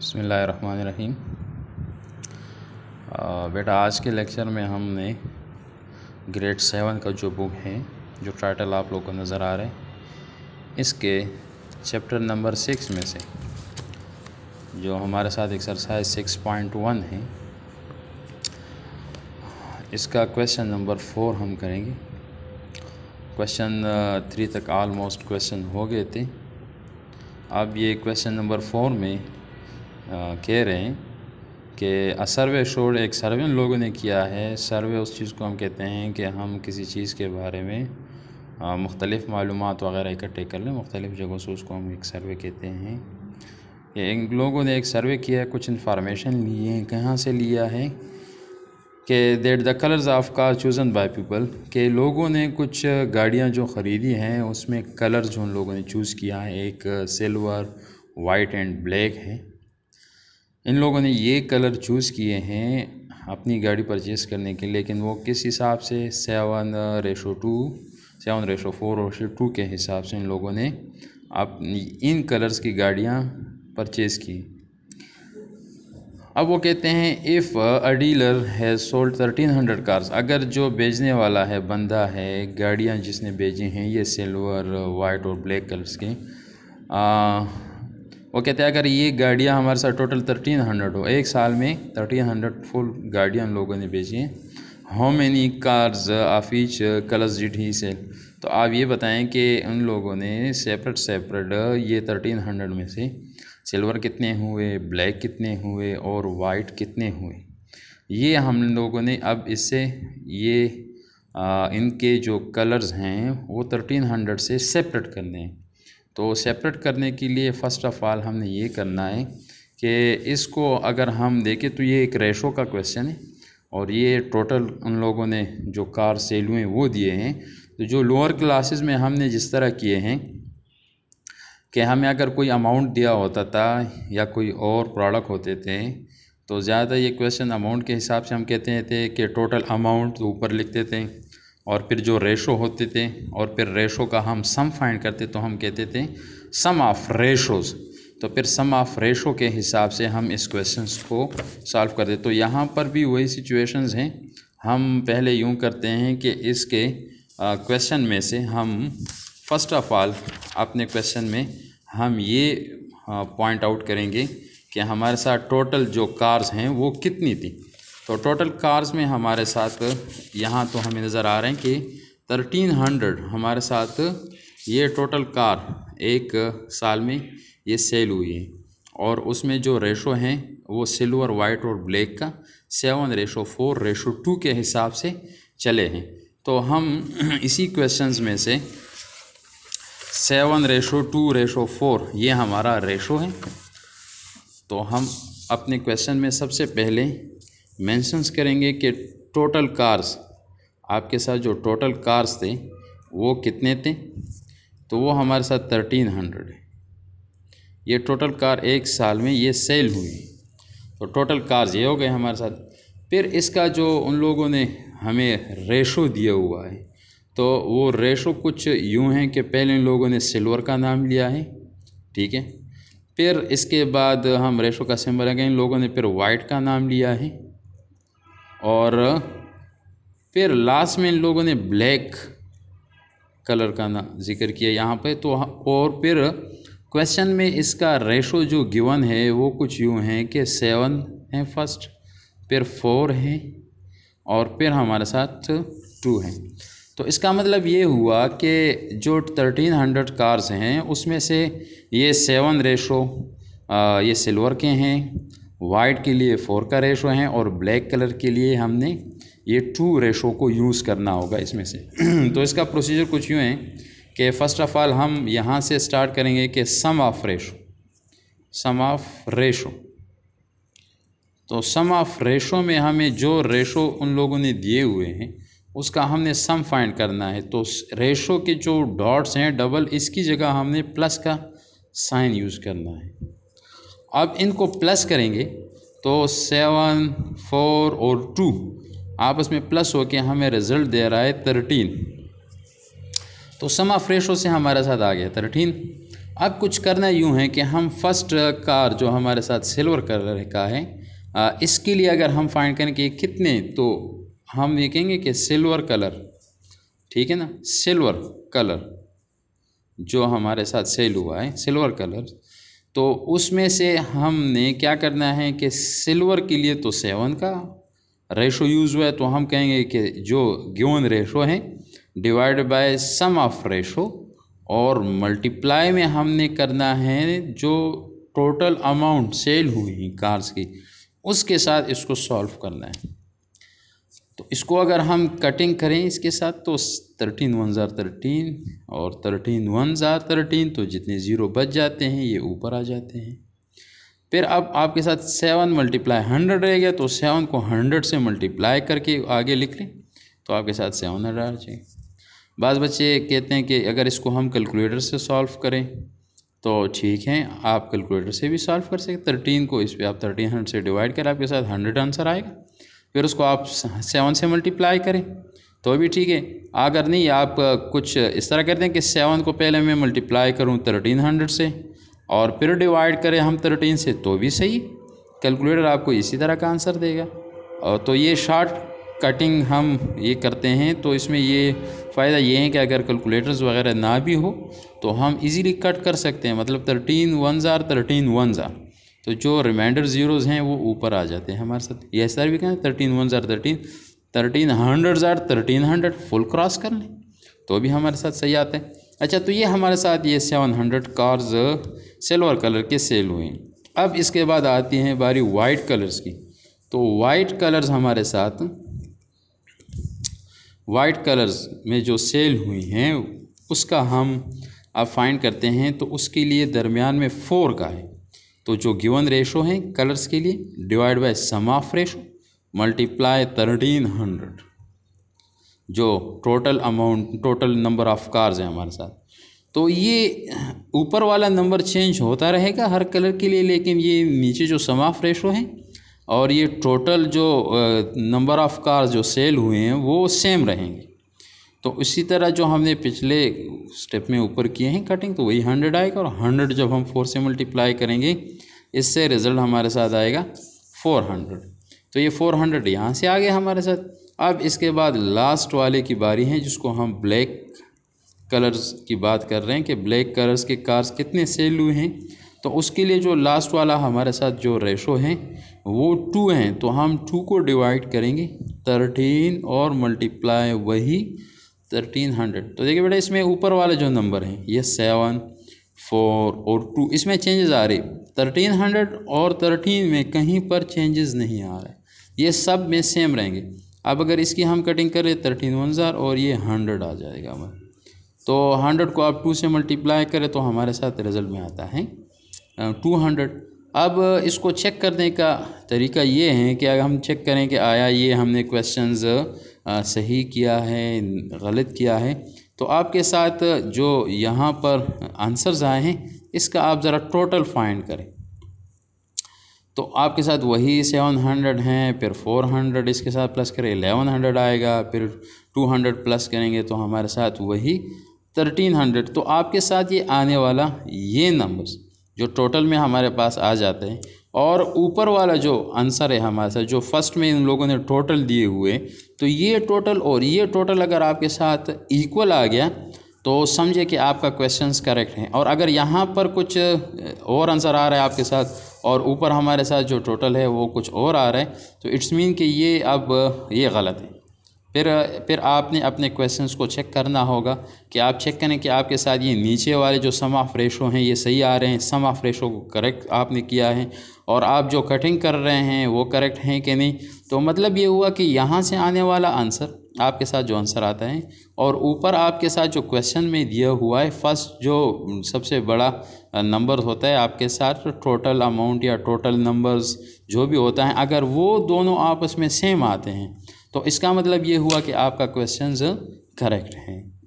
बसमीम बेटा आज के लेक्चर में हमने ग्रेड सेवन का जो बुक है जो टाइटल आप लोग को नज़र आ रहे हैं इसके चैप्टर नंबर सिक्स में से जो हमारे साथ एक्सरसाइज सिक्स पॉइंट वन है इसका क्वेश्चन नंबर फोर हम करेंगे क्वेश्चन थ्री तक आलमोस्ट क्वेश्चन हो गए थे अब ये क्वेश्चन नंबर फोर में कह रहे हैं कि सर्वे शोर एक सर्वे उन लोगों ने किया है सर्वे उस चीज़ को हम कहते हैं कि हम किसी चीज़ के बारे में मुख्तलिफ़ मालूम वगैरह इकट्ठे कर लें मुख्तलिफ़ जगहों से उसको हम एक सर्वे कहते हैं इन लोगों ने एक सर्वे किया है कुछ इन्फॉर्मेशन लिए हैं कहाँ से लिया है कि that the colours of car chosen by people के लोगों ने कुछ गाड़ियाँ जो ख़रीदी हैं उसमें कलर जो उन लोगों ने चूज़ किया है एक सिल्वर वाइट एंड ब्लैक है इन लोगों ने ये कलर चूज़ किए हैं अपनी गाड़ी परचेस करने के लेकिन वो किस हिसाब से seven ratio two seven ratio four और टू के हिसाब से इन लोगों ने अपनी इन कलर्स की गाड़ियाँ परचेज़ की अब वो कहते हैं if a dealer has sold thirteen hundred cars अगर जो बेचने वाला है बंदा है गाड़ियाँ जिसने बेची हैं ये सिल्वर वाइट uh, और ब्लैक कलर्स की वो कहते हैं अगर ये गाड़ियाँ हमारे साथ टोटल थर्टीन हंड्रेड हो एक साल में थर्टीन हंड्रेड फुल गाड़ियाँ हम लोगों ने बेची हैं how many cars of each colours did he sell तो आप ये बताएं कि उन लोगों ने सेपरेट सेपरेट ये थर्टीन हंड्रेड में से सिल्वर कितने हुए ब्लैक कितने हुए और वाइट कितने हुए ये हम लोगों ने अब इससे ये आ, इनके जो कलर्स हैं वो थर्टीन हंड्रेड से सेपरेट करने हैं तो सेपरेट करने के लिए फ़र्स्ट ऑफ़ ऑल हमने ये करना है कि इसको अगर हम देखें तो ये एक रेशो का क्वेश्चन है और ये टोटल उन लोगों ने जो कार सेल हुए वो दिए हैं तो जो लोअर क्लासेस में हमने जिस तरह किए हैं कि हमें अगर कोई अमाउंट दिया होता था या कोई और प्रोडक्ट होते थे तो ज़्यादा ये क्वेश्चन अमाउंट के हिसाब से हम कहते थे कि टोटल तो अमाउंट ऊपर लिखते थे और फिर जो रेशो होते थे और फिर रेशो का हम सम फाइंड करते तो हम कहते थे सम ऑफ रेशोज़ तो फिर सम ऑफ रेशो के हिसाब से हम इस क्वेश्चंस को सॉल्व करते तो यहाँ पर भी वही सिचुएशंस हैं हम पहले यूँ करते हैं कि इसके क्वेश्चन में से हम फर्स्ट ऑफ ऑल अपने क्वेश्चन में हम ये पॉइंट आउट करेंगे कि हमारे साथ टोटल जो कार्स हैं वो कितनी थी तो टोटल कार्स में हमारे साथ यहाँ तो हमें नज़र आ रहे हैं कि थर्टीन हंड्रेड हमारे साथ ये टोटल कार एक साल में ये सेल हुई है और उसमें जो रेशो हैं वो सिल्वर वाइट और ब्लैक का seven ratio four ratio two के हिसाब से चले हैं तो हम इसी क्वेश्चंस में से seven ratio two ratio four ये हमारा रेशो है तो हम अपने क्वेश्चन में सबसे पहले मेंशंस करेंगे कि टोटल कार्स आपके साथ जो टोटल कार्स थे वो कितने थे तो वो हमारे साथ थर्टीन हंड्रेड है ये टोटल कार एक साल में ये सेल हुई तो टोटल कार्स ये हो गए हमारे साथ फिर इसका जो उन लोगों ने हमें रेशो दिया हुआ है तो वो रेशो कुछ यूँ हैं कि पहले इन लोगों ने सिल्वर का नाम लिया है ठीक है फिर इसके बाद हम रेशो का सिंबल लगे इन लोगों ने फिर वाइट का नाम लिया है और फिर लास्ट में इन लोगों ने ब्लैक कलर का ना जिक्र किया यहाँ पे तो और फिर क्वेश्चन में इसका रेशो जो गिवन है वो कुछ यूँ है कि सेवन है फर्स्ट फिर फोर हैं और फिर हमारे साथ टू हैं तो इसका मतलब ये हुआ कि जो थर्टीन हंड्रेड कार्स हैं उसमें से ये सेवन रेशो ये सिल्वर के हैं वाइट के लिए फ़ोर का रेशो है और ब्लैक कलर के लिए हमने ये टू रेशो को यूज़ करना होगा इसमें से तो इसका प्रोसीजर कुछ यूँ है कि फ़र्स्ट ऑफ़ ऑल हम यहाँ से स्टार्ट करेंगे कि sum of ratio sum of ratio तो सम ऑफ रेशो में हमें जो रेशो उन लोगों ने दिए हुए हैं उसका हमने सम फाइंड करना है तो रेशो के जो डॉट्स हैं डबल इसकी जगह हमने प्लस का साइन यूज़ करना है अब इनको प्लस करेंगे तो सेवन फोर और टू आपस में प्लस हो के हमें रिज़ल्ट दे रहा है थर्टीन तो समा फ्रेशो से हमारे साथ आ गया थर्टीन अब कुछ करना यूँ है कि हम फर्स्ट कार जो हमारे साथ सिल्वर कलर का है इसके लिए अगर हम फाइंड करें कि कितने तो हम ये कहेंगे कि सिल्वर कलर ठीक है ना सिल्वर कलर जो हमारे साथ सेल हुआ है सिल्वर कलर तो उसमें से हमने क्या करना है कि सिल्वर के लिए तो सेवन का रेशो यूज़ हुआ है तो हम कहेंगे कि जो गिवन रेशो है divide by sum of ratio और मल्टीप्लाई में हमने करना है जो टोटल अमाउंट सेल हुई कार्स की उसके साथ इसको सॉल्व करना है तो इसको अगर हम कटिंग करें इसके साथ तो थर्टीन वन ज़ार थर्टीन और थर्टीन वन ज़ार थर्टीन तो जितने ज़ीरो बच जाते हैं ये ऊपर आ जाते हैं फिर अब आपके साथ सेवन मल्टीप्लाई हंड्रेड रह गया तो सेवन को हंड्रेड से मल्टीप्लाई करके आगे लिख लें तो आपके साथ सेवन हंड्रेड आ जाए बाद बच्चे कहते हैं कि अगर इसको हम कैलकुलेटर से सॉल्व करें तो ठीक है आप कैलकुलेटर से भी सॉल्व कर सकते थर्टीन को इस पर आप थर्टीन हंड्रेड से डिवाइड करें आपके साथ हंड्रेड आंसर आएगा फिर उसको आप सेवन से मल्टीप्लाई करें तो भी ठीक है अगर नहीं आप कुछ इस तरह कर दें कि सेवन को पहले मैं मल्टीप्लाई करूँ थर्टीन हंड्रेड से और फिर डिवाइड करें हम थर्टीन से तो भी सही कैलकुलेटर आपको इसी तरह का आंसर देगा और तो ये शॉर्ट कटिंग हम ये करते हैं तो इसमें ये फ़ायदा ये है कि अगर कैलकुलेटर्स वगैरह ना भी हो तो हम इजीली कट कर सकते हैं मतलब थर्टीन वन ज़ार थर्टीन वन ज़ार तो जो रिमाइंडर जीरोज हैं वो ऊपर आ जाते हैं हमारे साथ ये सर भी कहें थर्टीन वन ज़ार थर्टीन थर्टीन हंड्रेड ज़ार थर्टीन हंड्रेड फुल क्रॉस कर लें तो भी हमारे साथ सही आते हैं अच्छा तो ये हमारे साथ ये seven hundred cars silver colour के सेल हुए हैं अब इसके बाद आती हैं बारी वाइट कलर्स की तो वाइट कलर्स हमारे साथ वाइट कलर्स में जो सेल हुई हैं उसका हम अब फाइंड करते हैं तो उसके लिए दरमियान में फ़ोर का है तो जो गिवन रेशो हैं कलर्स के लिए divide by sum of ratio multiply thirteen hundred जो total amount total number of cars हैं हमारे साथ तो ये ऊपर वाला नंबर चेंज होता रहेगा हर कलर के लिए लेकिन ये नीचे जो सम ऑफ रेशो हैं और ये टोटल जो नंबर ऑफ़ कार्स जो सेल हुए हैं वो सेम रहेंगे तो इसी तरह जो हमने पिछले स्टेप में ऊपर किए हैं कटिंग तो वही हंड्रेड आएगा और हंड्रेड जब हम फोर से मल्टीप्लाई करेंगे इससे रिज़ल्ट हमारे साथ आएगा फोर हंड्रेड तो ये फोर हंड्रेड यहाँ से आ गया हमारे साथ अब इसके बाद लास्ट वाले की बारी है जिसको हम ब्लैक कलर्स की बात कर रहे हैं कि ब्लैक कलर्स के कार्स कितने सेल हुए हैं तो उसके लिए जो लास्ट वाला हमारे साथ जो रेशो हैं वो टू हैं तो हम टू को डिवाइड करेंगे थर्टीन और मल्टीप्लाई वही थर्टीन हंड्रेड तो देखिए बेटा इसमें ऊपर वाले जो नंबर हैं ये सेवन फोर और टू इसमें चेंजेस आ रही थर्टीन हंड्रेड और थर्टीन में कहीं पर चेंजेस नहीं आ रहे ये सब में सेम रहेंगे अब अगर इसकी हम कटिंग करें थर्टीन वन हज़ार और ये हंड्रेड आ जाएगा हमारे तो हंड्रेड को आप टू से मल्टीप्लाई करें तो हमारे साथ रिज़ल्ट में आता है टू हंड्रेड अब इसको चेक करने का तरीका ये है कि अगर हम चेक करें कि आया ये हमने क्वेश्चंस सही किया है गलत किया है तो आपके साथ जो यहाँ पर आंसर्स आए हैं इसका आप ज़रा टोटल फाइंड करें तो आपके साथ वही सेवन हंड्रेड हैं फिर फोर हंड्रेड इसके साथ प्लस करें एलेवन हंड्रेड आएगा फिर टू हंड्रेड प्लस करेंगे तो हमारे साथ वही थर्टीन हंड्रेड तो आपके साथ ये आने वाला ये नंबर्स जो टोटल में हमारे पास आ जाते हैं और ऊपर वाला जो आंसर है हमारे साथ जो फर्स्ट में इन लोगों ने टोटल दिए हुए तो ये टोटल और ये टोटल अगर आपके साथ इक्वल आ गया तो समझे कि आपका क्वेश्चंस करेक्ट हैं और अगर यहाँ पर कुछ और आंसर आ रहा है आपके साथ और ऊपर हमारे साथ जो टोटल है वो कुछ और आ रहा है तो इट्स मीन कि ये अब ये गलत है फिर फिर आपने अपने क्वेश्चंस को चेक करना होगा कि आप चेक करें कि आपके साथ ये नीचे वाले जो सम ऑफ रेशो हैं ये सही आ रहे हैं सम ऑफ रेशो को करेक्ट आपने किया है और आप जो कटिंग कर रहे हैं वो करेक्ट हैं कि नहीं तो मतलब ये हुआ कि यहाँ से आने वाला आंसर आपके साथ जो आंसर आता है और ऊपर आपके साथ जो क्वेश्चन में दिया हुआ है फर्स्ट जो सबसे बड़ा नंबर होता है आपके साथ टोटल अमाउंट या टोटल नंबर्स जो भी होता है अगर वो दोनों आपस में सेम आते हैं तो इसका मतलब ये हुआ कि आपका क्वेश्चन करेक्ट हैं